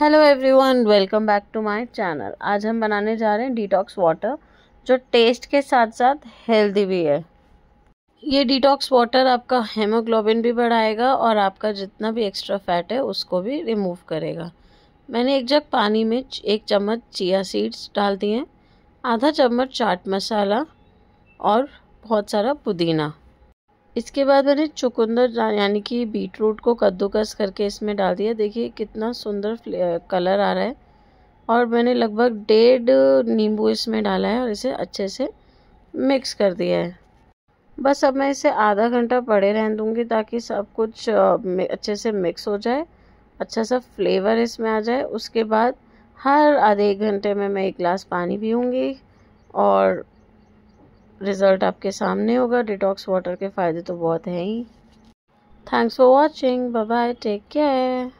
hello everyone welcome back to my channel आज हम बनाने जा रहे हैं डिटॉक्स वाटर जो टेस्ट के साथ साथ हेल्दी भी है ये डिटॉक्स वाटर आपका हेमोग्लोबिन भी बढ़ाएगा और आपका जितना भी एक्स्ट्रा फैट है उसको भी रिमूव करेगा मैंने एक जग पानी में एक चम्मच चिया सीड्स डाल दिए आधा चम्मच चाट मसाला और बहुत सारा पुदीना इसके बाद मैंने चुकंदर यानी कि बीट रूट को कद्दूकस करके इसमें डाल दिया देखिए कितना सुंदर कलर आ रहा है और मैंने लगभग डेढ़ नींबू इसमें डाला है और इसे अच्छे से मिक्स कर दिया है बस अब मैं इसे आधा घंटा पड़े रहने दूँगी ताकि सब कुछ अच्छे से मिक्स हो जाए अच्छा सा फ्लेवर इसमें आ जाए उसके बाद हर आधे एक घंटे में मैं एक गिलास पानी पीऊँगी और रिज़ल्ट आपके सामने होगा डिटॉक्स वाटर के फ़ायदे तो बहुत हैं ही thanks for watching bye bye take care